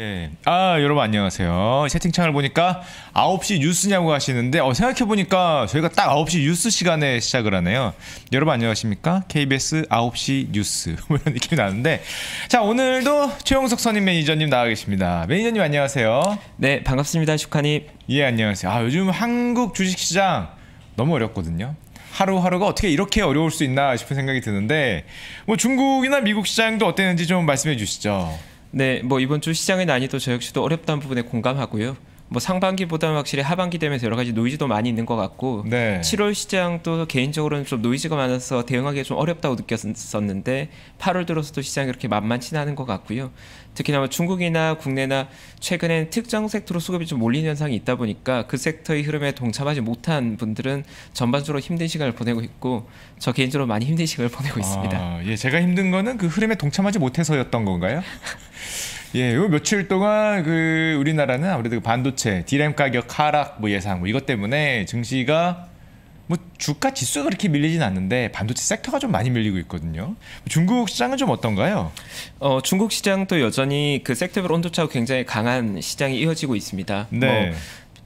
예. 아, 여러분 안녕하세요. 채팅창을 보니까 9시 뉴스냐고 하시는데 어, 생각해 보니까 저희가 딱 9시 뉴스 시간에 시작을 하네요. 여러분 안녕하십니까? KBS 9시 뉴스. 뭐 이런 느낌이 나는데 자, 오늘도 최영석 선임 매니저님 나와 계십니다. 매니저님 안녕하세요. 네, 반갑습니다. 슈카님. 예, 안녕하세요. 아, 요즘 한국 주식 시장 너무 어렵거든요. 하루하루가 어떻게 이렇게 어려울 수 있나 싶은 생각이 드는데 뭐 중국이나 미국 시장도 어땠는지 좀 말씀해 주시죠. 네, 뭐 이번 주 시장의 난이도 저 역시도 어렵다는 부분에 공감하고요. 뭐 상반기보다는 확실히 하반기 되면서 여러 가지 노이즈도 많이 있는 것 같고 네. 7월 시장도 개인적으로는 좀 노이즈가 많아서 대응하기가 좀 어렵다고 느꼈었는데 8월 들어서도 시장이 그렇게 만만치 않은 것 같고요. 특히나 뭐 중국이나 국내나 최근엔 특정 섹터로 수급이 좀 몰린 현상이 있다 보니까 그 섹터의 흐름에 동참하지 못한 분들은 전반적으로 힘든 시간을 보내고 있고 저 개인적으로 많이 힘든 시간을 보내고 있습니다. 아, 예, 제가 힘든 거는 그 흐름에 동참하지 못해서였던 건가요? 예, 요 며칠 동안 그 우리나라는 아무래도 그 반도체, 디램 가격 하락 뭐 예상 뭐 이것 때문에 증시가 뭐 주가 지수가 그렇게 밀리진 않는데 반도체 섹터가 좀 많이 밀리고 있거든요. 중국 시장은 좀 어떤가요? 어, 중국 시장도 여전히 그 섹터별 온도차가 굉장히 강한 시장이 이어지고 있습니다. 네. 뭐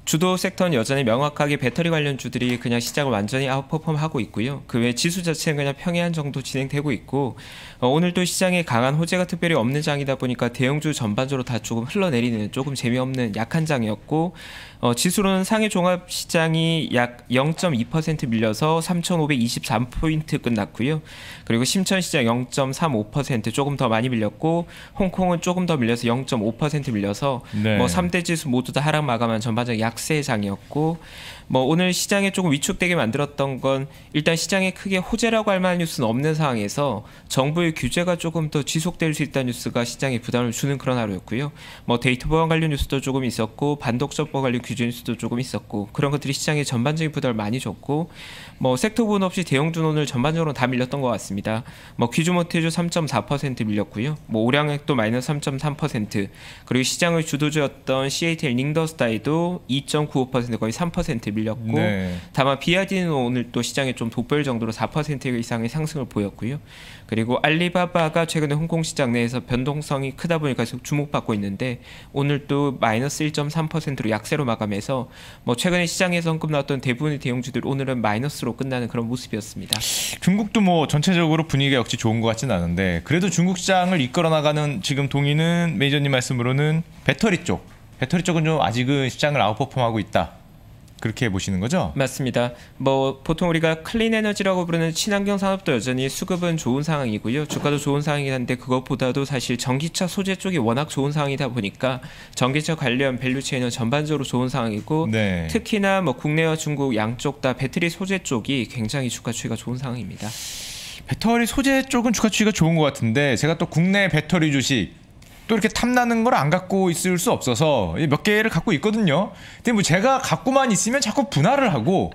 주도 섹터는 여전히 명확하게 배터리 관련 주들이 그냥 시장을 완전히 아웃퍼폼하고 있고요. 그 외 지수 자체는 그냥 평이한 정도 진행되고 있고 어, 오늘도 시장에 강한 호재가 특별히 없는 장이다 보니까 대형주 전반적으로 다 조금 흘러내리는 조금 재미없는 약한 장이었고 어, 지수로는 상해 종합 시장이 약 0.2% 밀려서 3,523포인트 끝났고요. 그리고 심천 시장 0.35% 조금 더 많이 밀렸고 홍콩은 조금 더 밀려서 0.5% 밀려서 네. 뭐 3대 지수 모두 다 하락 마감한 전반적 약세 장이었고 뭐 오늘 시장에 조금 위축되게 만들었던 건 일단 시장에 크게 호재라고 할 만한 뉴스는 없는 상황에서 정부의 규제가 조금 더 지속될 수 있다는 뉴스가 시장에 부담을 주는 그런 하루였고요. 뭐 데이터 보안 관련 뉴스도 조금 있었고 반독점법 관련 규제 뉴스도 조금 있었고 그런 것들이 시장에 전반적인 부담을 많이 줬고 뭐 섹터 분 없이 대형 준원을 전반적으로 다 밀렸던 것 같습니다. 뭐 귀주모티주 3.4% 밀렸고요. 뭐 오량액도 마이너스 3.3% 그리고 시장의 주도주였던 CATL 링더스타이도 2.95% 거의 3% 밀렸고 네. 다만 비아디는 오늘 또 시장에 좀 돋보일 정도로 4% 이상의 상승을 보였고요. 그리고 알리바바가 최근에 홍콩 시장 내에서 변동성이 크다 보니까 계속 주목받고 있는데 오늘 또 마이너스 1.3%로 약세로 마감해서 뭐 최근에 시장에서 언급 나왔던 대부분의 대형주들 오늘은 마이너스로 끝나는 그런 모습이었습니다. 중국도 뭐 전체적으로 분위기가 역시 좋은 것 같진 않은데 그래도 중국 시장을 이끌어 나가는 지금 동의는 매니저님 말씀으로는 배터리 쪽 배터리 쪽은 좀 아직은 시장을 아웃퍼폼하고 있다. 그렇게 보시는 거죠? 맞습니다. 뭐 보통 우리가 클린 에너지라고 부르는 친환경 산업도 여전히 수급은 좋은 상황이고요. 주가도 좋은 상황이긴 한데 그것보다도 사실 전기차 소재 쪽이 워낙 좋은 상황이다 보니까 전기차 관련 밸류체인은 전반적으로 좋은 상황이고 네. 특히나 뭐 국내와 중국 양쪽 다 배터리 소재 쪽이 굉장히 주가 추이가 좋은 상황입니다. 배터리 소재 쪽은 주가 추이가 좋은 것 같은데 제가 또 국내 배터리 주식 또 이렇게 탐나는 걸 안 갖고 있을 수 없어서 몇 개를 갖고 있거든요. 근데 뭐 제가 갖고만 있으면 자꾸 분할을 하고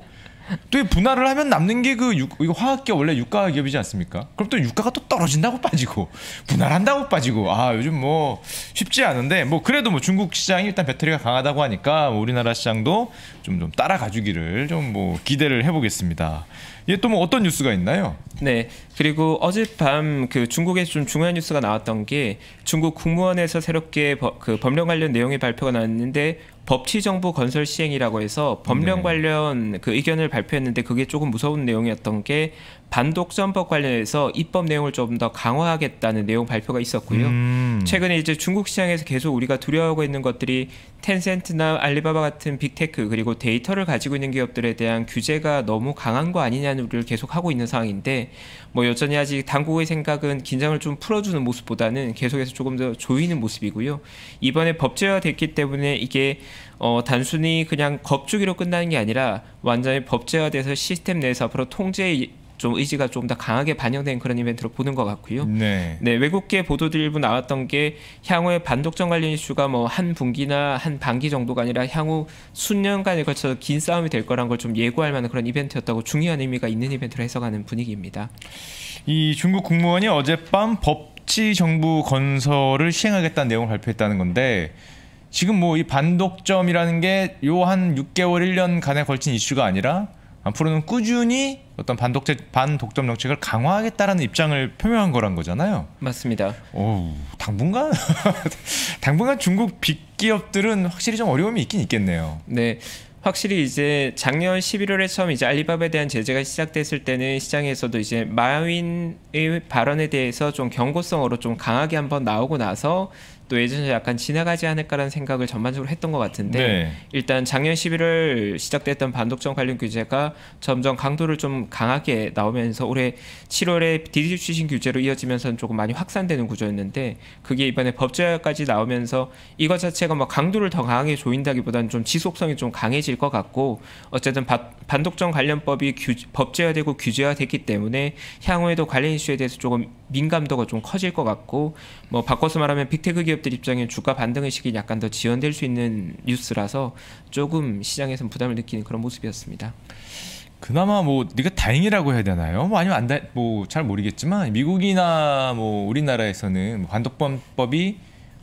또 분할을 하면 남는 게그 화학기업 원래 유가 기업이지 않습니까? 그럼 또 유가가 또 떨어진다고 빠지고 분할한다고 빠지고 아 요즘 뭐 쉽지 않은데 뭐 그래도 뭐 중국 시장이 일단 배터리가 강하다고 하니까 뭐 우리나라 시장도 좀 좀 따라가주기를 좀 뭐 기대를 해보겠습니다. 이게 또 뭐 어떤 뉴스가 있나요? 네, 그리고 어젯밤 그 중국에 좀 중요한 뉴스가 나왔던 게 중국 국무원에서 새롭게 버, 그 법령 관련 내용의 발표가 나왔는데 법치정부 건설 시행이라고 해서 법령 네. 관련 그 의견을 발표했는데 그게 조금 무서운 내용이었던 게 반독점법 관련해서 입법 내용을 좀 더 강화하겠다는 내용 발표가 있었고요. 음. 최근에 이제 중국 시장에서 계속 우리가 두려워하고 있는 것들이 텐센트나 알리바바 같은 빅테크 그리고 데이터를 가지고 있는 기업들에 대한 규제가 너무 강한 거 아니냐는 우리를 계속 하고 있는 상황인데 뭐 여전히 아직 당국의 생각은 긴장을 좀 풀어주는 모습보다는 계속해서 조금 더 조이는 모습이고요. 이번에 법제화됐기 때문에 이게 어, 단순히 그냥 겁주기로 끝나는 게 아니라 완전히 법제화돼서 시스템 내에서 앞으로 통제의 좀 의지가 좀 더 강하게 반영된 그런 이벤트로 보는 것 같고요. 네. 네 외국계 보도들 일부 나왔던 게 향후에 반독점 관련 이슈가 뭐 한 분기나 한 반기 정도가 아니라 향후 수년간에 걸쳐 서긴 싸움이 될 거란 걸 좀 예고할 만한 그런 이벤트였다고 중요한 의미가 있는 이벤트로 해석하는 분위기입니다. 이 중국 국무원이 어젯밤 법치 정부 건설을 시행하겠다는 내용을 발표했다는 건데 지금 뭐 이 반독점이라는 게 요 한 6개월 1년 간에 걸친 이슈가 아니라 앞으로는 꾸준히 어떤 반독재, 반독점 정책을 강화하겠다라는 입장을 표명한 거란 거잖아요. 맞습니다. 오, 당분간 당분간 중국 빅기업들은 확실히 좀 어려움이 있긴 있겠네요. 네. 확실히 이제 작년 11월에 처음 이제 알리바바에 대한 제재가 시작됐을 때는 시장에서도 이제 마윈의 발언에 대해서 좀 경고성으로 좀 강하게 한번 나오고 나서 또 예전에 약간 지나가지 않을까라는 생각을 전반적으로 했던 것 같은데 네. 일단 작년 11월 시작됐던 반독점 관련 규제가 점점 강도를 좀 강하게 나오면서 올해 7월에 디디털 추진 규제로 이어지면서 조금 많이 확산되는 구조였는데 그게 이번에 법제화까지 나오면서 이것 자체가 뭐 강도를 더 강하게 조인다기보다는 좀 지속성이 좀 강해질 것 같고 어쨌든 바, 반독점 관련법이 규, 법제화되고 규제화됐기 때문에 향후에도 관련 이슈에 대해서 조금 민감도가 좀 커질 것 같고 뭐 바꿔서 말하면 빅테크 기업들 입장에 주가 반등 의식이 약간 더 지연될 수 있는 뉴스라서 조금 시장에서 부담을 느끼는 그런 모습이었습니다. 그나마 뭐 네가 다행이라고 해야 되나요? 뭐 아니면 안뭐 잘 모르겠지만 미국이나 뭐 우리나라에서는 뭐 반독법법이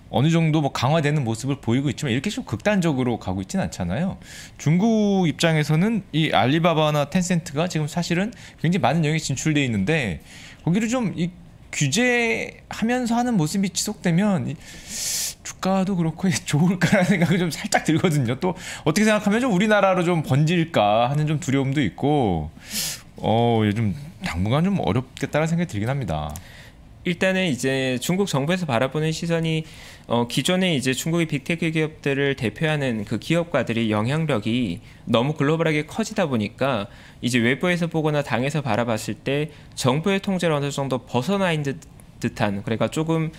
어느 정도 뭐 강화되는 모습을 보이고 있지만 이렇게 좀 극단적으로 가고 있지는 않잖아요. 중국 입장에서는 이 알리바바나 텐센트가 지금 사실은 굉장히 많은 영역에 진출돼 있는데 거기를 좀이 규제하면서 하는 모습이 지속되면 주가도 그렇고 좋을까라는 생각이 좀 살짝 들거든요. 또 어떻게 생각하면 좀 우리나라로 좀 번질까 하는 좀 두려움도 있고 어 요즘 당분간 좀 어렵겠다는 라 생각이 들긴 합니다. 일단은 이제 중국 정부에서 바라보는 시선이 어, 기존에 이제 중국의 빅테크 기업들을 대표하는 그 기업가들의 영향력이 너무 글로벌하게 커지다 보니까 이제 외부에서 보거나 당에서 바라봤을 때 정부의 통제를 어느 정도 벗어나 있는 듯한 그러니까 조금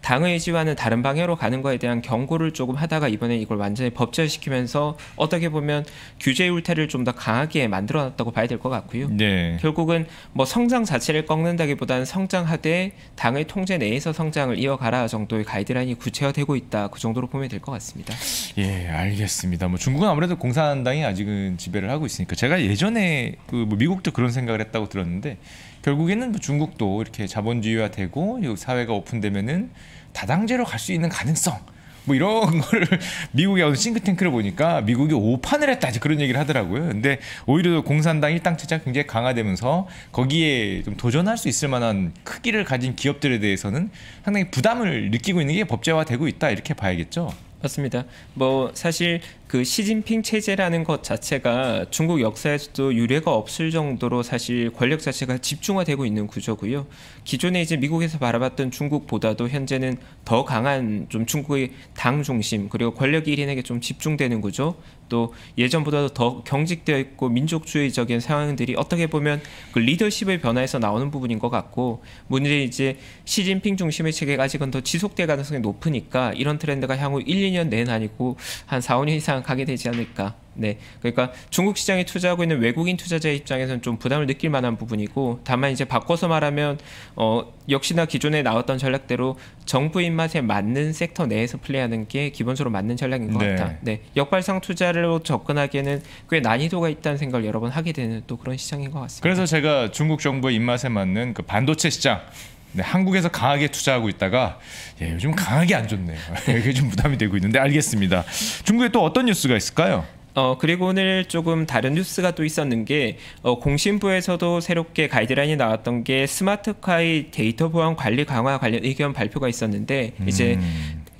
당의 의지와는 다른 방향으로 가는 거에 대한 경고를 조금 하다가 이번에 이걸 완전히 법제화시키면서 어떻게 보면 규제 울타리를 좀 더 강하게 만들어놨다고 봐야 될 것 같고요. 네. 결국은 뭐 성장 자체를 꺾는다기보다는 성장하되 당의 통제 내에서 성장을 이어가라 정도의 가이드라인이 구체화되고 있다. 그 정도로 보면 될 것 같습니다. 예, 알겠습니다. 뭐 중국은 아무래도 공산당이 아직은 지배를 하고 있으니까 제가 예전에 그뭐 미국도 그런 생각을 했다고 들었는데 결국에는 뭐 중국도 이렇게 자본주의화 되고 사회가 오픈되면은 다당제로 갈 수 있는 가능성 뭐 이런 거를 미국의 어느 싱크탱크를 보니까 미국이 오판을 했다 그런 얘기를 하더라고요. 근데 오히려 공산당 일당 체제가 굉장히 강화되면서 거기에 좀 도전할 수 있을 만한 크기를 가진 기업들에 대해서는 상당히 부담을 느끼고 있는 게 법제화되고 있다 이렇게 봐야겠죠. 맞습니다. 뭐 사실 그 시진핑 체제라는 것 자체가 중국 역사에서도 유례가 없을 정도로 사실 권력 자체가 집중화되고 있는 구조고요. 기존에 이제 미국에서 바라봤던 중국보다도 현재는 더 강한 좀 중국의 당 중심 그리고 권력 1인에게 좀 집중되는 구조 또 예전보다도 더 경직되어 있고 민족주의적인 상황들이 어떻게 보면 그 리더십의 변화에서 나오는 부분인 것 같고 문제 이제 시진핑 중심의 체계가 아직은 더 지속될 가능성이 높으니까 이런 트렌드가 향후 1, 2년 내는 아니고 한 4, 5년 이상 항상 가게 되지 않을까. 네. 그러니까 중국 시장에 투자하고 있는 외국인 투자자 입장에서는 좀 부담을 느낄 만한 부분이고 다만 이제 바꿔서 말하면 어 역시나 기존에 나왔던 전략대로 정부 입맛에 맞는 섹터 내에서 플레이하는 게 기본적으로 맞는 전략인 것 네. 같아. 네. 역발상 투자로 접근하기에는 꽤 난이도가 있다는 생각을 여러 번 하게 되는 또 그런 시장인 것 같습니다. 그래서 제가 중국 정부의 입맛에 맞는 그 반도체 시장 네, 한국에서 강하게 투자하고 있다가 예, 요즘 강하게 안 좋네요. 이게 좀 부담이 되고 있는데 알겠습니다. 중국에 또 어떤 뉴스가 있을까요? 어, 그리고 오늘 조금 다른 뉴스가 또 있었는 게 어, 공신부에서도 새롭게 가이드라인이 나왔던 게 스마트카이 데이터 보안 관리 강화 관련 의견 발표가 있었는데 음. 이제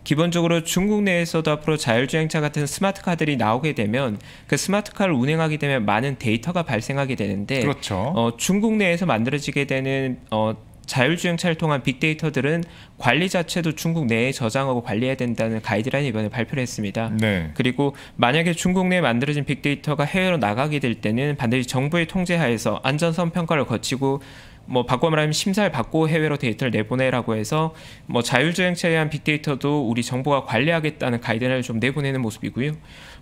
기본적으로 중국 내에서도 앞으로 자율주행차 같은 스마트카들이 나오게 되면 그 스마트카를 운행하게 되면 많은 데이터가 발생하게 되는데 그렇죠. 어, 중국 내에서 만들어지게 되는 어, 자율주행차를 통한 빅데이터들은 관리 자체도 중국 내에 저장하고 관리해야 된다는 가이드라인 이번에 발표를 했습니다. 네. 그리고 만약에 중국 내에 만들어진 빅데이터가 해외로 나가게 될 때는 반드시 정부의 통제하에서 안전성 평가를 거치고 뭐 바꿔 말하면 심사를 받고 해외로 데이터를 내보내라고 해서 뭐 자율주행차에 대한 빅데이터도 우리 정부가 관리하겠다는 가이드라인을 좀 내보내는 모습이고요.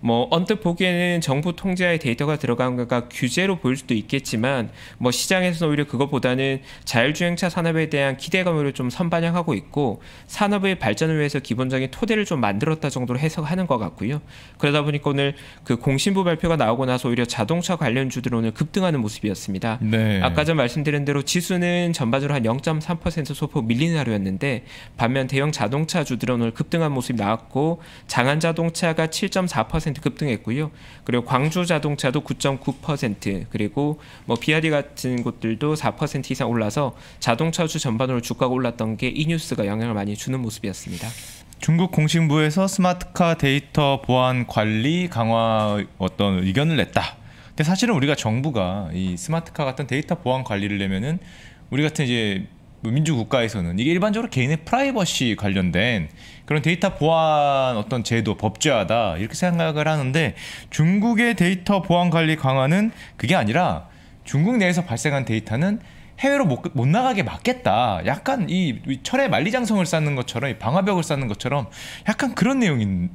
뭐 언뜻 보기에는 정부 통제하에 데이터가 들어간 것과 규제로 보일 수도 있겠지만 뭐 시장에서는 오히려 그것보다는 자율주행차 산업에 대한 기대감으로 좀 선반영하고 있고 산업의 발전을 위해서 기본적인 토대를 좀 만들었다 정도로 해석하는 것 같고요. 그러다 보니까 오늘 그 공신부 발표가 나오고 나서 오히려 자동차 관련주들 오늘 급등하는 모습이었습니다. 네. 아까 전 말씀드린 대로 지수는 전반적으로 한 0.3% 소폭 밀리는 하루였는데 반면 대형 자동차 주들은 오늘 급등한 모습이 나왔고 장안 자동차가 7.4% 9% 급등했고요. 그리고 광주 자동차도 9.9% 그리고 뭐 비아디 같은 곳들도 4% 이상 올라서 자동차주 전반으로 주가가 올랐던 게 이 뉴스가 영향을 많이 주는 모습이었습니다. 중국 공식부에서 스마트카 데이터 보안 관리 강화 어떤 의견을 냈다. 근데 사실은 우리가 정부가 이 스마트카 같은 데이터 보안 관리를 내면은 우리 같은 이제 민주국가에서는 이게 일반적으로 개인의 프라이버시 관련된 그런 데이터 보안 어떤 제도 법제화다 이렇게 생각을 하는데 중국의 데이터 보안 관리 강화는 그게 아니라 중국 내에서 발생한 데이터는 해외로 못, 못 나가게 막겠다. 약간 이, 이 철의 만리장성을 쌓는 것처럼 방화벽을 쌓는 것처럼 약간 그런 내용인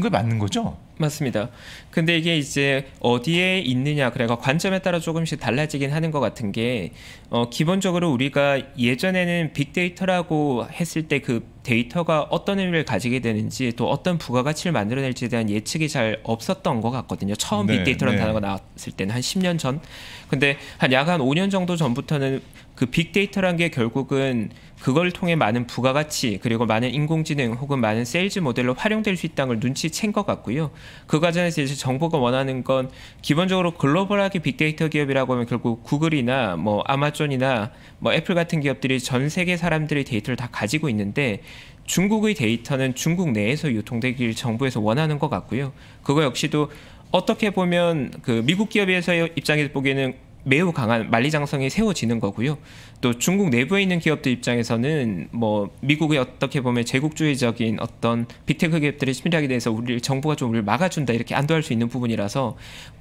거 맞는 거죠? 맞습니다. 근데 이게 이제 어디에 있느냐 그래가 그러니까 관점에 따라 조금씩 달라지긴 하는 것 같은 게 어, 기본적으로 우리가 예전에는 빅데이터라고 했을 때 그 데이터가 어떤 의미를 가지게 되는지 또 어떤 부가가치를 만들어낼지에 대한 예측이 잘 없었던 것 같거든요. 처음 네, 빅데이터라는 네. 단어가 나왔을 때는 한 10년 전. 근데 한 약 한 5년 정도 전부터는 그 빅데이터란 게 결국은 그걸 통해 많은 부가가치 그리고 많은 인공지능 혹은 많은 세일즈 모델로 활용될 수 있다는 걸 눈치챈 것 같고요. 그 과정에서 이제 정보가 원하는 건 기본적으로 글로벌하게 빅데이터 기업이라고 하면 결국 구글이나 뭐 아마존이나 뭐 애플 같은 기업들이 전 세계 사람들의 데이터를 다 가지고 있는데 중국의 데이터는 중국 내에서 유통되길 정부에서 원하는 것 같고요. 그거 역시도 어떻게 보면 그 미국 기업에서 의 입장에서 보기에는 매우 강한 만리장성이 세워지는 거고요. 또 중국 내부에 있는 기업들 입장에서는 뭐 미국의 어떻게 보면 제국주의적인 어떤 빅테크 기업들이 침략에 대해서 우리 정부가 좀 우리를 막아준다 이렇게 안도할 수 있는 부분이라서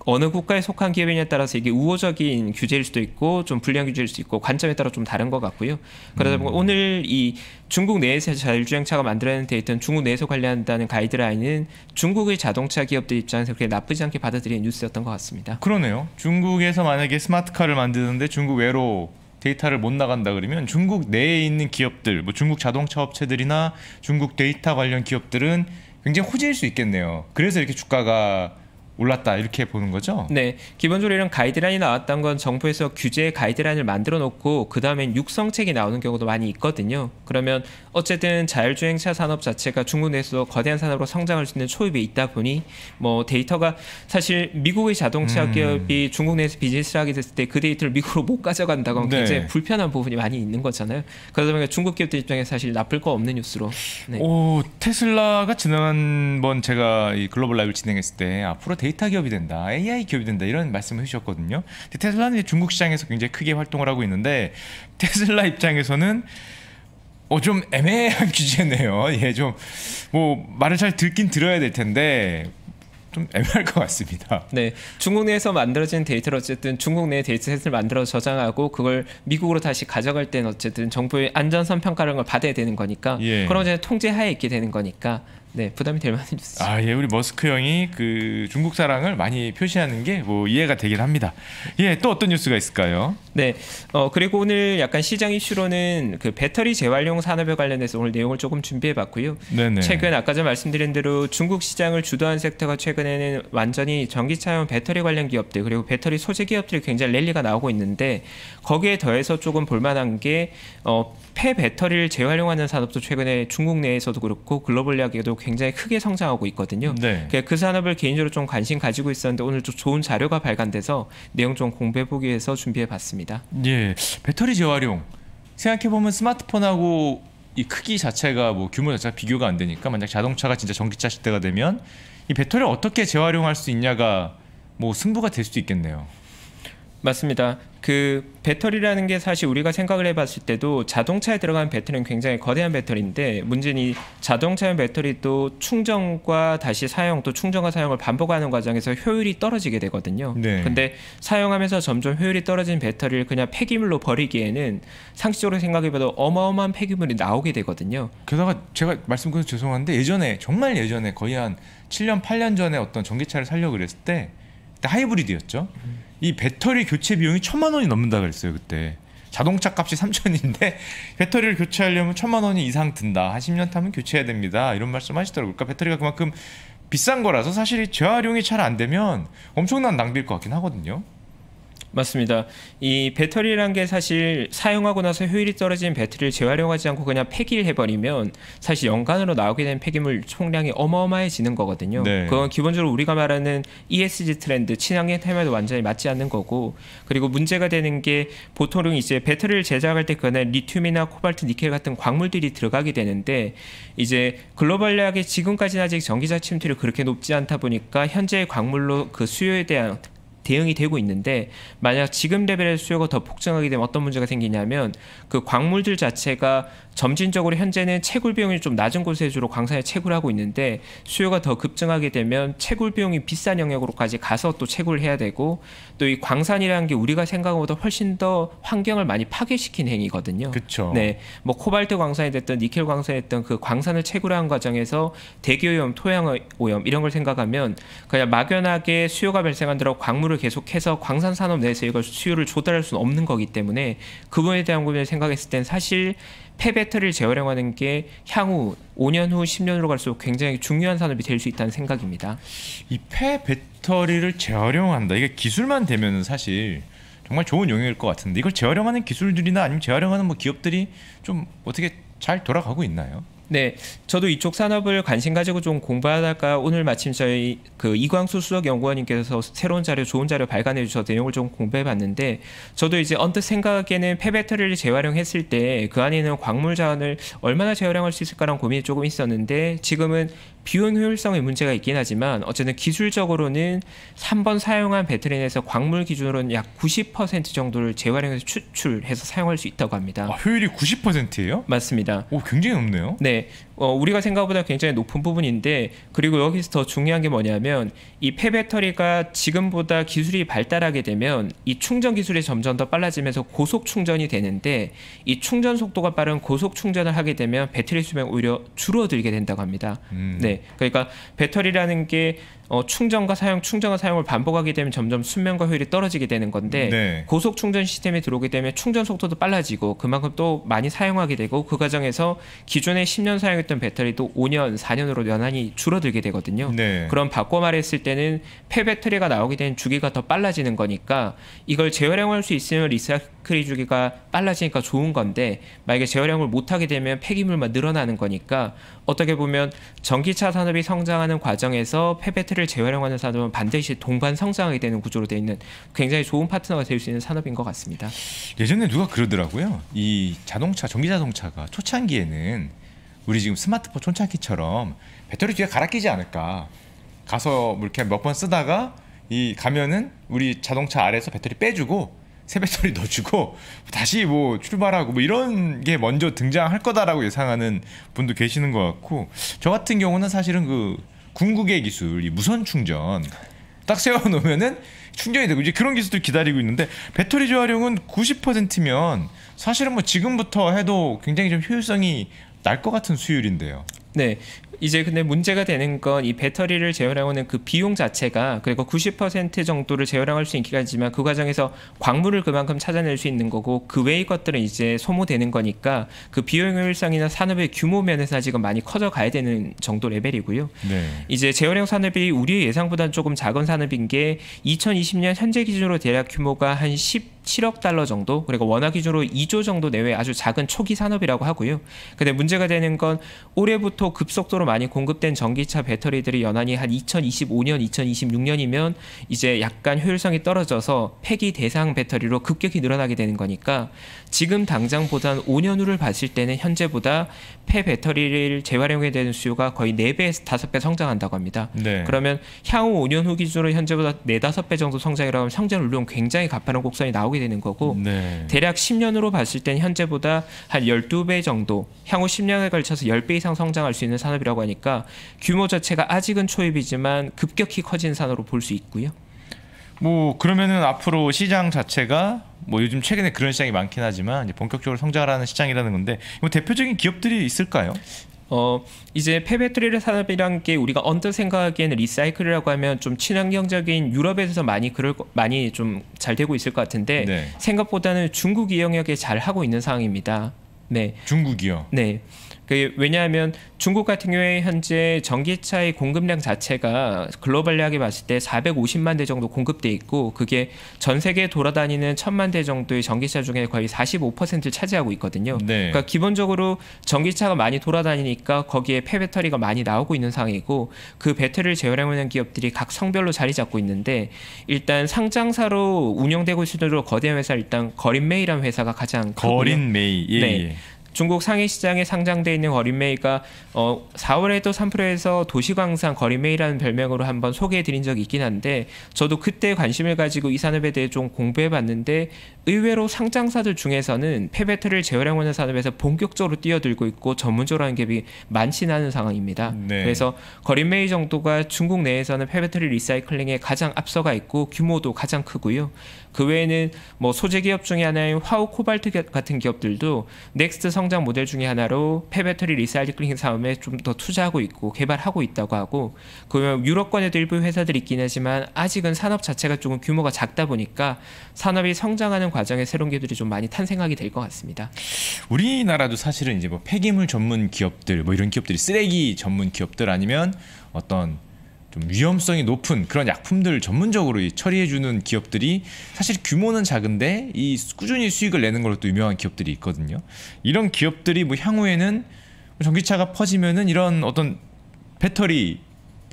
어느 국가에 속한 기업이냐에 따라서 이게 우호적인 규제일 수도 있고 좀불리 규제일 수도 있고 관점에 따라 좀 다른 것 같고요. 그러다 보니 음. 오늘 이 중국 내에서 자율주행차가 만들어낸 데이터는 중국 내에서 관리한다는 가이드라인은 중국의 자동차 기업들 입장에서 그렇게 나쁘지 않게 받아들이는 뉴스였던 것 같습니다. 그러네요. 중국에서 만약에 스마트카를 만드는데 중국 외로 데이터를 못 나간다 그러면 중국 내에 있는 기업들, 뭐 중국 자동차 업체들이나 중국 데이터 관련 기업들은 굉장히 호재일 수 있겠네요. 그래서 이렇게 주가가 올랐다 이렇게 보는 거죠? 네, 기본적으로 이런 가이드라인이 나왔던 건 정부에서 규제 가이드라인을 만들어 놓고 그 다음엔 육성책이 나오는 경우도 많이 있거든요. 그러면 어쨌든 자율주행차 산업 자체가 중국 내에서 거대한 산업으로 성장할 수 있는 초입에 있다 보니 뭐 데이터가 사실 미국의 자동차 음. 기업이 중국 내에서 비즈니스를 하게 됐을 때 그 데이터를 미국으로 못 가져간다고 하면 네. 굉장히 불편한 부분이 많이 있는 거잖아요. 그러다 보니까 중국 기업들 입장에 사실 나쁠 거 없는 뉴스로. 네. 오 테슬라가 지난번 제가 이 글로벌 라이브 진행했을 때 앞으로 데이터 기업이 된다, AI 기업이 된다 이런 말씀을 해주셨거든요. 근데 테슬라는 중국 시장에서 굉장히 크게 활동을 하고 있는데 테슬라 입장에서는 어, 좀 애매한 규제네요. 예, 좀뭐 말을 잘 듣긴 들어야 될 텐데 좀 애매할 것 같습니다. 네, 중국 내에서 만들어진 데이터를 어쨌든 중국 내 데이터셋을 만들어 저장하고 그걸 미국으로 다시 가져갈 때는 어쨌든 정부의 안전성 평가를 받아야 되는 거니까 예. 그런 이제 통제하에 있게 되는 거니까 네 부담이 될 만한 뉴스 아예 우리 머스크 형이 그 중국 사랑을 많이 표시하는 게 뭐 이해가 되긴 합니다. 예또 어떤 뉴스가 있을까요? 네어 그리고 오늘 약간 시장 이슈로는 그 배터리 재활용 산업에 관련해서 오늘 내용을 조금 준비해봤고요. 네네. 최근 아까 전 말씀드린 대로 중국 시장을 주도한 섹터가 최근에는 완전히 전기차용 배터리 관련 기업들 그리고 배터리 소재 기업들이 굉장히 랠리가 나오고 있는데 거기에 더해서 조금 볼만한 게어 폐 배터리를 재활용하는 산업도 최근에 중국 내에서도 그렇고 글로벌 이야기도 굉장히 크게 성장하고 있거든요. 네. 그러니까 그 산업을 개인적으로 좀 관심 가지고 있었는데 오늘 좀 좋은 자료가 발간돼서 내용 좀 공부해 보기 위해서 준비해 봤습니다. 예. 배터리 재활용 생각해 보면 스마트폰하고 이 크기 자체가 뭐 규모 자체가 비교가 안 되니까 만약 자동차가 진짜 전기차 시대가 되면 이 배터리를 어떻게 재활용할 수 있냐가 뭐 승부가 될 수도 있겠네요. 맞습니다. 그 배터리라는 게 사실 우리가 생각을 해봤을 때도 자동차에 들어간 배터리는 굉장히 거대한 배터리인데 문제는 이 자동차용 배터리도 충전과 다시 사용 또 충전과 사용을 반복하는 과정에서 효율이 떨어지게 되거든요. 네. 근데 사용하면서 점점 효율이 떨어진 배터리를 그냥 폐기물로 버리기에는 상식적으로 생각해봐도 어마어마한 폐기물이 나오게 되거든요. 게다가 제가 말씀드려서 죄송한데 예전에 정말 예전에 거의 한 7년 8년 전에 어떤 전기차를 살려고 그랬을 때 그때 하이브리드였죠. 음. 이 배터리 교체 비용이 천만 원이 넘는다 그랬어요 그때 자동차 값이 3천인데 배터리를 교체하려면 천만 원이 이상 든다 한 10년 타면 교체해야 됩니다 이런 말씀 하시더라고요 그러니까 배터리가 그만큼 비싼 거라서 사실 재활용이 잘 안 되면 엄청난 낭비일 것 같긴 하거든요 맞습니다. 이 배터리란 게 사실 사용하고 나서 효율이 떨어진 배터리를 재활용하지 않고 그냥 폐기를 해버리면 사실 연간으로 나오게 된 폐기물 총량이 어마어마해지는 거거든요. 네. 그건 기본적으로 우리가 말하는 ESG 트렌드, 친환경 테마도 완전히 맞지 않는 거고 그리고 문제가 되는 게 보통 은 이제 배터리를 제작할 때 그안에 리튬이나 코발트, 니켈 같은 광물들이 들어가게 되는데 이제 글로벌하게 지금까지는 아직 전기자 침투율이 그렇게 높지 않다 보니까 현재의 광물로 그 수요에 대한 대응이 되고 있는데 만약 지금 레벨의 수요가 더 폭증하게 되면 어떤 문제가 생기냐면 그 광물들 자체가 점진적으로 현재는 채굴 비용이 좀 낮은 곳에 주로 광산에 채굴하고 있는데 수요가 더 급증하게 되면 채굴 비용이 비싼 영역으로까지 가서 또 채굴해야 되고 또 이 광산이라는 게 우리가 생각보다 훨씬 더 환경을 많이 파괴시킨 행위거든요. 그렇죠. 네, 뭐 코발트 광산이 됐던 니켈 광산이 됐던 그 광산을 채굴하는 과정에서 대기 오염, 토양 오염 이런 걸 생각하면 그냥 막연하게 수요가 발생한 대로 광물을 공을 계속해서 광산산업 내에서 이걸 수요를 조달할 수는 없는 거기 때문에 그 부분에 대한 고민을 생각했을 땐 사실 폐배터리를 재활용하는 게 향후 5년 후 10년으로 갈수록 굉장히 중요한 산업이 될 수 있다는 생각입니다. 이 폐배터리를 재활용한다. 이게 기술만 되면 사실 정말 좋은 용역일 것 같은데 이걸 재활용하는 기술들이나 아니면 재활용하는 뭐 기업들이 좀 어떻게 잘 돌아가고 있나요? 네, 저도 이쪽 산업을 관심 가지고 좀 공부하다가 오늘 마침 저희 그 이광수 수석 연구원님께서 새로운 자료, 좋은 자료 발간해 주셔서 내용을 좀 공부해 봤는데 저도 이제 언뜻 생각에는 폐배터리를 재활용했을 때 그 안에 있는 광물 자원을 얼마나 재활용할 수 있을까라는 고민이 조금 있었는데 지금은 비용 효율성의 문제가 있긴 하지만 어쨌든 기술적으로는 3번 사용한 배터리에서 광물 기준으로는 약 90% 정도를 재활용해서 추출해서 사용할 수 있다고 합니다. 아, 효율이 90%예요? 맞습니다. 오, 굉장히 높네요. 네. 어, 우리가 생각보다 굉장히 높은 부분인데 그리고 여기서 더 중요한 게 뭐냐면 이 폐배터리가 지금보다 기술이 발달하게 되면 이 충전 기술이 점점 더 빨라지면서 고속 충전이 되는데 이 충전 속도가 빠른 고속 충전을 하게 되면 배터리 수명 오히려 줄어들게 된다고 합니다. 음. 네, 그러니까 배터리라는 게 어, 충전과 사용, 충전과 사용을 반복하게 되면 점점 순면과 효율이 떨어지게 되는 건데 네. 고속 충전 시스템이 들어오게 되면 충전 속도도 빨라지고 그만큼 또 많이 사용하게 되고 그 과정에서 기존에 10년 사용했던 배터리도 5년, 4년으로 연한이 줄어들게 되거든요. 네. 그럼 바꿔 말했을 때는 폐 배터리가 나오게 된 주기가 더 빨라지는 거니까 이걸 재활용할 수 있으면 리사 크리 주기가 빨라지니까 좋은 건데 만약에 재활용을 못하게 되면 폐기물만 늘어나는 거니까 어떻게 보면 전기차 산업이 성장하는 과정에서 폐배트를 재활용하는 산업은 반드시 동반 성장하게 되는 구조로 되어 있는 굉장히 좋은 파트너가 될 수 있는 산업인 것 같습니다. 예전에 누가 그러더라고요. 이 자동차, 전기 자동차가 초창기에는 우리 지금 스마트폰 초창기처럼 배터리 뒤에 갈아 끼지 않을까. 가서 뭐 이렇게 몇 번 쓰다가 이 가면은 우리 자동차 아래에서 배터리 빼주고 새 배터리 넣어주고 다시 뭐 출발하고 뭐 이런 게 먼저 등장할 거다라고 예상하는 분도 계시는 것 같고 저 같은 경우는 사실은 그 궁극의 기술 이 무선 충전 딱 세워놓으면은 충전이 되고 이제 그런 기술도 기다리고 있는데 배터리 재활용은 90%면 사실은 뭐 지금부터 해도 굉장히 좀 효율성이 날 것 같은 수율인데요. 네. 이제 근데 문제가 되는 건 이 배터리를 재활용하는그 비용 자체가 그리고 90% 정도를 재활용할수 있는 기간이지만 그 과정에서 광물을 그만큼 찾아낼 수 있는 거고 그 외의 것들은 이제 소모되는 거니까 그 비용 효율성이나 산업의 규모 면에서 지금 많이 커져 가야 되는 정도 레벨이고요. 네. 이제 재활용 산업이 우리의 예상보다 조금 작은 산업인 게 2020년 현재 기준으로 대략 규모가 한10 7억 달러 정도 그리고 원화 기준으로 2조 정도 내외 아주 작은 초기 산업이라고 하고요. 근데 문제가 되는 건 올해부터 급속도로 많이 공급된 전기차 배터리들이 연한이 한 2025년, 2026년이면 이제 약간 효율성이 떨어져서 폐기 대상 배터리로 급격히 늘어나게 되는 거니까 지금 당장보단 5년 후를 봤을 때는 현재보다 폐 배터리를 재활용에 대한 수요가 거의 4배에서 5배 성장한다고 합니다. 네. 그러면 향후 5년 후 기준으로 현재보다 4, 5배 정도 성장이라면 성장 물론 굉장히 가파른 곡선이 나오게 되는 거고 네. 대략 10년으로 봤을 때는 현재보다 한 12배 정도 향후 10년에 걸쳐서 10배 이상 성장할 수 있는 산업이라고 하니까 규모 자체가 아직은 초입이지만 급격히 커진 산업으로 볼 수 있고요. 뭐 그러면은 앞으로 시장 자체가 뭐 요즘 최근에 그런 시장이 많긴 하지만 이제 본격적으로 성장하는 시장이라는 건데 뭐 대표적인 기업들이 있을까요? 어 이제 폐배터리 를 산업이란 게 우리가 언뜻 생각하기에는 리사이클이라고 하면 좀 친환경적인 유럽에서 많이 그럴 거, 많이 좀 잘 되고 있을 것 같은데 네. 생각보다는 중국이 영역에 잘 하고 있는 상황입니다. 네. 중국이요. 네. 그 왜냐하면 중국 같은 경우에 현재 전기차의 공급량 자체가 글로벌하게 봤을 때 450만 대 정도 공급돼 있고 그게 전 세계 돌아다니는 천만대 정도의 전기차 중에 거의 45%를 차지하고 있거든요. 네. 그러니까 기본적으로 전기차가 많이 돌아다니니까 거기에 폐배터리가 많이 나오고 있는 상황이고 그 배터리를 재활용하는 기업들이 각 성별로 자리 잡고 있는데 일단 상장사로 운영되고 있으로 거대한 회사 일단 거린메이라는 회사가 가장 거린메이 예, 네. 예. 중국 상해 시장에 상장돼 있는 거리메이가 어 4월에도 3프로에서 도시광산 거리메이라는 별명으로 한번 소개해드린 적이 있긴 한데 저도 그때 관심을 가지고 이 산업에 대해 좀 공부해봤는데 의외로 상장사들 중에서는 폐배터리를 재활용하는 산업에서 본격적으로 뛰어들고 있고 전문적으로 하는 갭이 많지는 않은 상황입니다. 네. 그래서 거리메이 정도가 중국 내에서는 폐배터리 리사이클링에 가장 앞서가 있고 규모도 가장 크고요. 그 외에는 뭐 소재 기업 중에 하나인 화우 코발트 같은 기업들도 넥스트 성장 모델 중에 하나로 폐배터리 리사이클링 사업에 좀 더 투자하고 있고 개발하고 있다고 하고 그러면 유럽권에도 일부 회사들이 있긴 하지만 아직은 산업 자체가 조금 규모가 작다 보니까 산업이 성장하는 과정에 새로운 기업들이 좀 많이 탄생하게 될 것 같습니다. 우리나라도 사실은 이제 뭐 폐기물 전문 기업들 뭐 이런 기업들이 쓰레기 전문 기업들 아니면 어떤 좀 위험성이 높은 그런 약품들을 전문적으로 처리해주는 기업들이 사실 규모는 작은데 이 꾸준히 수익을 내는 걸로 또 유명한 기업들이 있거든요. 이런 기업들이 뭐 향후에는 전기차가 퍼지면은 이런 어떤 배터리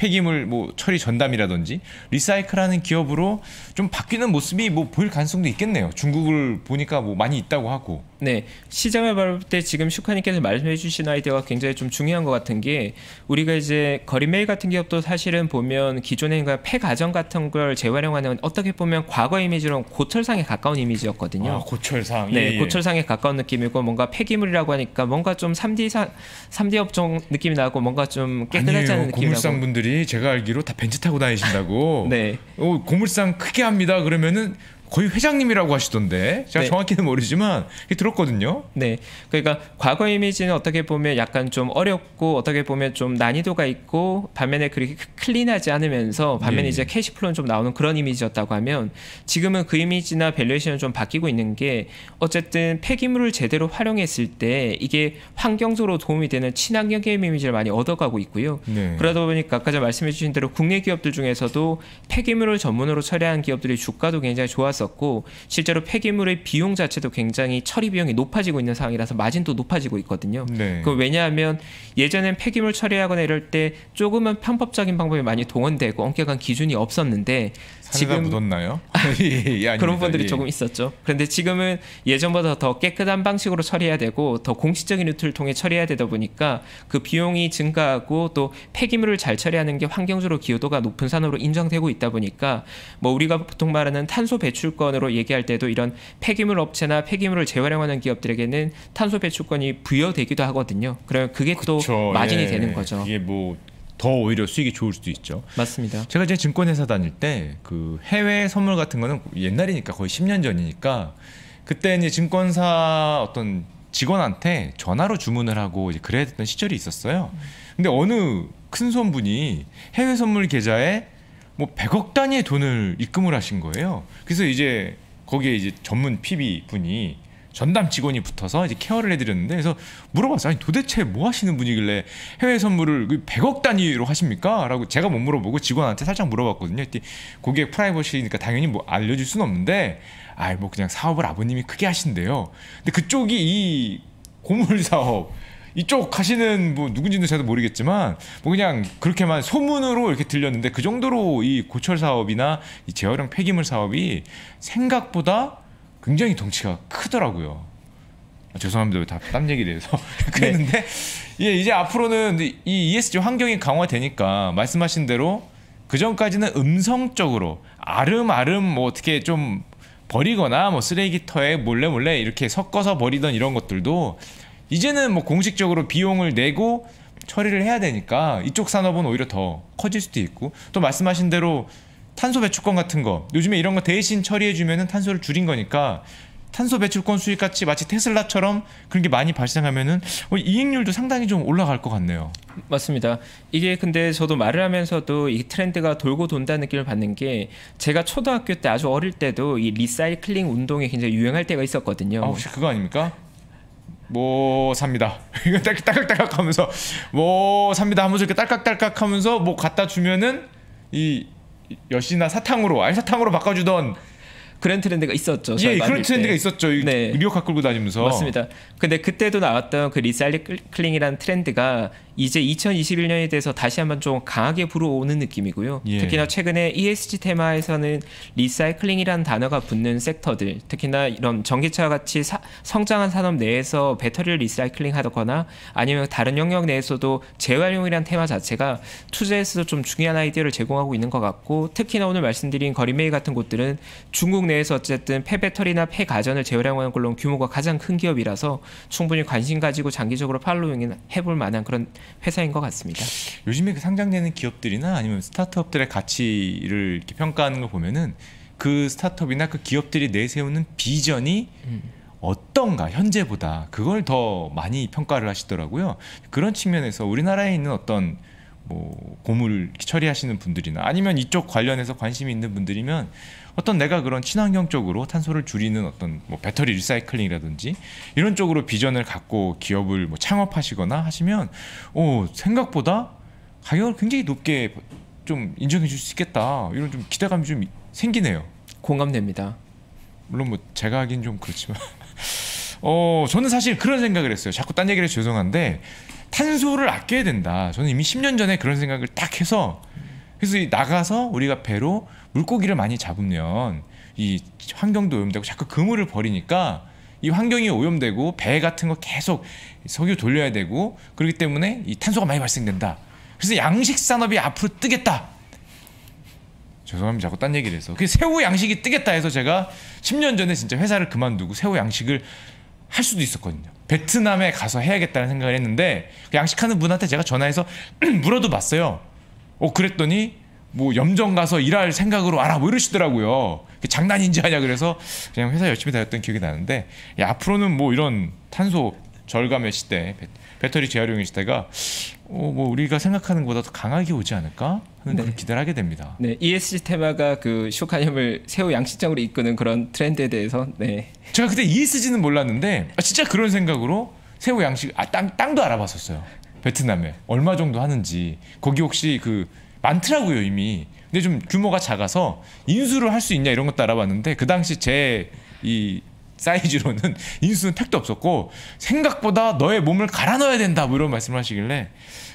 폐기물 뭐 처리 전담이라든지 리사이클하는 기업으로 좀 바뀌는 모습이 뭐 보일 가능성도 있겠네요. 중국을 보니까 뭐 많이 있다고 하고. 네, 시장을 바라볼 때 지금 슈카님께서 말씀해 주신 아이디어가 굉장히 좀 중요한 것 같은 게 우리가 이제 거리메일 같은 기업도 사실은 보면 기존에 그러니까 폐가전 같은 걸 재활용하는 어떻게 보면 과거 이미지로는 고철상에 가까운 이미지였거든요. 아, 고철상. 네, 예, 예. 고철상에 가까운 느낌이고 뭔가 폐기물이라고 하니까 뭔가 좀 3D 사, 3D 업종 느낌이 나고 뭔가 좀 깨끗하지 않은 느낌이 나고. 분들이 제가 알기로 다 벤츠 타고 다니신다고 네. 어, 고물상 크게 합니다. 그러면은 거의 회장님이라고 하시던데 제가 네. 정확히는 모르지만 들었거든요. 네, 그러니까 과거 이미지는 어떻게 보면 약간 좀 어렵고 어떻게 보면 좀 난이도가 있고 반면에 그렇게 클린하지 않으면서 반면에 예. 이제 캐시플로는 좀 나오는 그런 이미지였다고 하면 지금은 그 이미지나 밸류에이션은 좀 바뀌고 있는 게 어쨌든 폐기물을 제대로 활용했을 때 이게 환경적으로 도움이 되는 친환경 게임 이미지를 많이 얻어가고 있고요. 네. 그러다 보니까 아까 전 말씀해주신 대로 국내 기업들 중에서도 폐기물을 전문으로 처리한 기업들이 주가도 굉장히 좋아서 있었고 실제로 폐기물의 비용 자체도 굉장히 처리 비용이 높아지고 있는 상황이라서 마진도 높아지고 있거든요. 네. 그 왜냐하면 예전엔 폐기물 처리하거나 이럴 때 조금은 편법적인 방법이 많이 동원되고 엄격한 기준이 없었는데 지금 묻었나요? 아, 예, 예, 예, 그런 분들이 예. 조금 있었죠. 그런데 지금은 예전보다 더 깨끗한 방식으로 처리해야 되고 더 공식적인 루트를 통해 처리해야 되다 보니까 그 비용이 증가하고 또 폐기물을 잘 처리하는 게 환경적으로 기여도가 높은 산으로 인정되고 있다 보니까 뭐 우리가 보통 말하는 탄소 배출권으로 얘기할 때도 이런 폐기물 업체나 폐기물을 재활용하는 기업들에게는 탄소 배출권이 부여되기도 하거든요. 그러면 그게 그쵸, 또 마진이 되는 거죠. 이게 뭐더 오히려 수익이 좋을 수도 있죠. 맞습니다. 제가 이제 증권회사 다닐 때 그 해외 선물 같은 거는 옛날이니까 거의 10년 전이니까 그때 이제 증권사 어떤 직원한테 전화로 주문을 하고 이제 그래야 됐던 시절이 있었어요. 근데 어느 큰 손분이 해외 선물 계좌에 뭐 100억 단위의 돈을 입금을 하신 거예요. 그래서 이제 거기에 이제 전문 PB 분이 전담 직원이 붙어서 이제 케어를 해드렸는데 그래서 물어봤어요. 아니 도대체 뭐 하시는 분이길래 해외 선물을 100억 그 단위로 하십니까? 라고 제가 못 물어보고 직원한테 살짝 물어봤거든요. 고객 프라이버시니까 당연히 뭐 알려줄 수는 없는데 아이 뭐 그냥 사업을 아버님이 크게 하신대요. 근데 그쪽이 이 고물 사업 이쪽 하시는 뭐 누군지는 저도 모르겠지만 뭐 그냥 그렇게만 소문으로 이렇게 들렸는데 그 정도로 이 고철 사업이나 이 재활용 폐기물 사업이 생각보다 굉장히 덩치가 크더라고요. 아, 죄송합니다. 다땀 얘기를 해서 그랬는데 예, 이제 앞으로는 이 ESG 환경이 강화되니까 말씀하신 대로 그 전까지는 음성적으로 아름아름 뭐 어떻게 좀 버리거나 뭐 쓰레기터에 몰래 몰래 이렇게 섞어서 버리던 이런 것들도 이제는 뭐 공식적으로 비용을 내고 처리를 해야 되니까 이쪽 산업은 오히려 더 커질 수도 있고 또 말씀하신 대로 탄소 배출권 같은 거 요즘에 이런 거 대신 처리해주면 탄소를 줄인 거니까 탄소 배출권 수익 같이 마치 테슬라처럼 그런 게 많이 발생하면은 어, 이익률도 상당히 좀 올라갈 것 같네요. 맞습니다. 이게 근데 저도 말을 하면서도 이 트렌드가 돌고 돈다는 느낌을 받는 게 제가 초등학교 때 아주 어릴 때도 이 리사이클링 운동이 굉장히 유행할 때가 있었거든요. 아, 혹시 그거 아닙니까? 뭐 삽니다. 이거 딸깍딸깍 하면서 뭐 삽니다 하면서 이렇게 딸깍딸깍 하면서 뭐 갖다 주면은 이 엿이나 사탕으로 알사탕으로 바꿔주던 그랜 트렌드가 있었죠. 예, 그런 트렌드가 있었죠. 네. 리어카 고 다니면서. 맞습니다. 근데 그때도 나왔던 그 리사이클링이라는 트렌드가 이제 2021년에 대해서 다시 한번 좀 강하게 불어오는 느낌이고요. 예. 특히나 최근에 ESG 테마에서는 리사이클링이라는 단어가 붙는 섹터들, 특히나 이런 전기차 같이 사, 성장한 산업 내에서 배터리를 리사이클링 하거나 아니면 다른 영역 내에서도 재활용이라는 테마 자체가 투자에서도 좀 중요한 아이디어를 제공하고 있는 것 같고 특히나 오늘 말씀드린 거리메이 같은 곳들은 중국 내에서 어쨌든 폐배터리나 폐가전을 재활용하는 걸로 규모가 가장 큰 기업이라서 충분히 관심 가지고 장기적으로 팔로잉 해볼 만한 그런 회사인 것 같습니다. 요즘에 그 상장되는 기업들이나 아니면 스타트업들의 가치를 이렇게 평가하는 걸 보면은 그 스타트업이나 그 기업들이 내세우는 비전이 음. 어떤가 현재보다 그걸 더 많이 평가를 하시더라고요. 그런 측면에서 우리나라에 있는 어떤 뭐 고물 처리하시는 분들이나 아니면 이쪽 관련해서 관심이 있는 분들이면 어떤 내가 그런 친환경 적으로 탄소를 줄이는 어떤 뭐 배터리 리사이클링이라든지 이런 쪽으로 비전을 갖고 기업을 뭐 창업하시거나 하시면 오 생각보다 가격을 굉장히 높게 좀 인정해 줄 수 있겠다 이런 좀 기대감이 좀 생기네요. 공감됩니다. 물론 뭐 제가 하긴 좀 그렇지만 어 저는 사실 그런 생각을 했어요. 자꾸 딴 얘기를 해서 죄송한데 탄소를 아껴야 된다. 저는 이미 10년 전에 그런 생각을 딱 해서 그래서 나가서 우리가 배로 물고기를 많이 잡으면 이 환경도 오염되고 자꾸 그물을 버리니까 이 환경이 오염되고 배 같은 거 계속 석유 돌려야 되고 그렇기 때문에 이 탄소가 많이 발생된다. 그래서 양식 산업이 앞으로 뜨겠다. 죄송합니다. 자꾸 딴 얘기를 해서. 그 새우 양식이 뜨겠다 해서 제가 10년 전에 진짜 회사를 그만두고 새우 양식을 할 수도 있었거든요. 베트남에 가서 해야겠다는 생각을 했는데 그 양식하는 분한테 제가 전화해서 물어도 봤어요. 어 그랬더니 뭐 염정 가서 일할 생각으로 와라 뭐 이러시더라고요. 그 장난인지 하냐 그래서 그냥 회사 열심히 다녔던 기억이 나는데 야, 앞으로는 뭐 이런 탄소 절감의 시대, 배터리 재활용의 시대가 어, 뭐 우리가 생각하는 것보다 더 강하게 오지 않을까? 네. 기대를 하게 됩니다. 네, ESG 테마가 그 쇼카염을 새우 양식장으로 이끄는 그런 트렌드에 대해서 네. 제가 그때 ESG는 몰랐는데 아, 진짜 그런 생각으로 새우 양식 아, 땅 땅도 알아봤었어요. 베트남에 얼마 정도 하는지 거기 혹시 그 많더라고요 이미. 근데 좀 규모가 작아서 인수를 할 수 있냐 이런 것도 알아봤는데 그 당시 제 이 사이즈로는 인수는 팩도 없었고 생각보다 너의 몸을 갈아 넣어야 된다 뭐 이런 말씀을 하시길래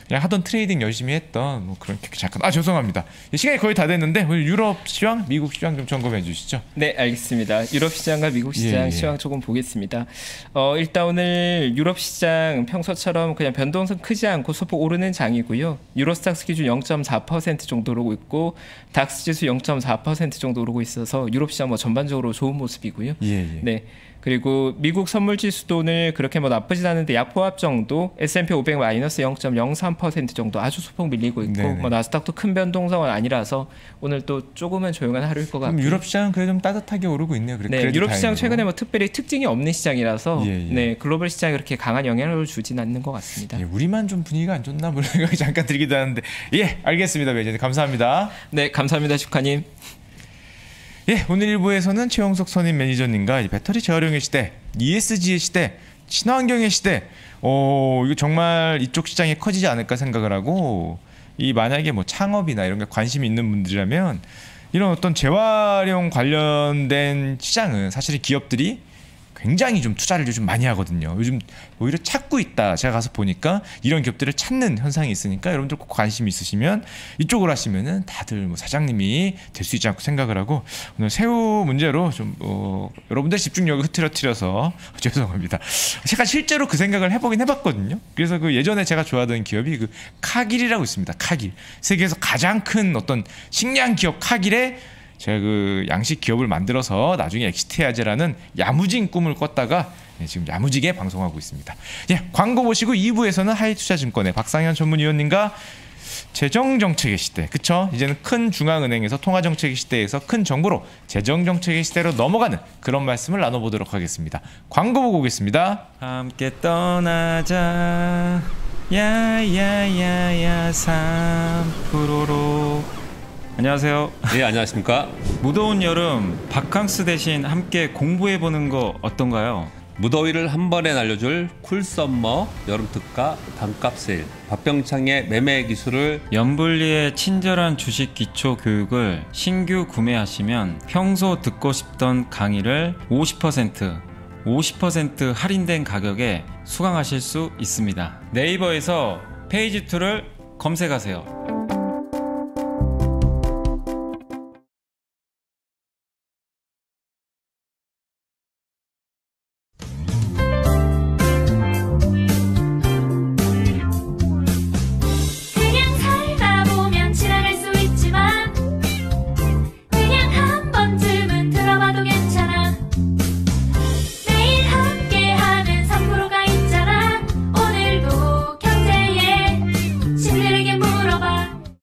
그냥 하던 트레이딩 열심히 했던 뭐 그런 잠깐 아 죄송합니다 시간이 거의 다 됐는데 오늘 유럽 시황 미국 시황 좀 점검해 주시죠 네 알겠습니다 유럽 시장과 미국 예, 시장 예, 예. 시황 조금 보겠습니다 어 일단 오늘 유럽 시장 평소처럼 그냥 변동성 크지 않고 소폭 오르는 장이고요 유로스탁스 기준 0.4% 정도 오르고 있고 닥스 지수 0.4% 정도 오르고 있어서 유럽 시장 뭐 전반적으로 좋은 모습이고요 예, 예. 네 그리고 미국 선물 지수 돈을 그렇게 뭐 나쁘진 않은데 약보합 정도 S&P 500 마이너스 0.03% 정도 아주 소폭 밀리고 있고 네네. 뭐 나스닥도 큰 변동성은 아니라서 오늘 또 조금은 조용한 하루일 것 같아요. 유럽 시장 은 그래도 좀 따뜻하게 오르고 있네요. 그래, 네, 유럽 시장 다행이고. 최근에 뭐 특별히 특징이 없는 시장이라서 예, 예. 네 글로벌 시장에 그렇게 강한 영향을 주진 않는 것 같습니다. 예, 우리만 좀 분위기가 안 좋나 그런 뭐 생각이 잠깐 들기도 하는데 예 알겠습니다 매니 감사합니다. 네 감사합니다 축하님. 예, 오늘 일부에서는 최영석 선임 매니저님과 배터리 재활용의 시대, ESG의 시대, 친환경의 시대, 어, 이거 정말 이쪽 시장이 커지지 않을까 생각을 하고, 이 만약에 뭐 창업이나 이런 게 관심이 있는 분들이라면, 이런 어떤 재활용 관련된 시장은 사실 기업들이 굉장히 좀 투자를 요즘 많이 하거든요. 요즘 오히려 찾고 있다. 제가 가서 보니까 이런 기업들을 찾는 현상이 있으니까 여러분들 꼭 관심 있으시면 이쪽으로 하시면은 다들 뭐 사장님이 될 수 있지 않고 생각을 하고 오늘 새우 문제로 좀 어, 여러분들 집중력을 흐트러뜨려서 죄송합니다. 제가 실제로 그 생각을 해보긴 해봤거든요. 그래서 그 예전에 제가 좋아하던 기업이 그 카길이라고 있습니다. 카길 세계에서 가장 큰 어떤 식량 기업 카길의 제가 그 양식 기업을 만들어서 나중에 엑시트해야지라는 야무진 꿈을 꿨다가 예, 지금 야무지게 방송하고 있습니다. 예, 광고 보시고 2부에서는 하이투자증권의 박상현 전문위원님과 재정 정책의 시대, 그쵸? 이제는 큰 중앙은행에서 통화 정책의 시대에서 큰 정부로 재정 정책의 시대로 넘어가는 그런 말씀을 나눠보도록 하겠습니다. 광고 보고 오겠습니다. 함께 떠나자. 야야야야 3%로 안녕하세요. 예, 안녕하십니까. 무더운 여름 바캉스 대신 함께 공부해 보는 거 어떤가요? 무더위를 한 번에 날려줄 쿨썸머 여름 특가 반값 세일 박병창의 매매 기술을 연불리의 친절한 주식 기초 교육을 신규 구매하시면 평소 듣고 싶던 강의를 50% 50% 할인된 가격에 수강하실 수 있습니다. 네이버에서 페이지2를 검색하세요.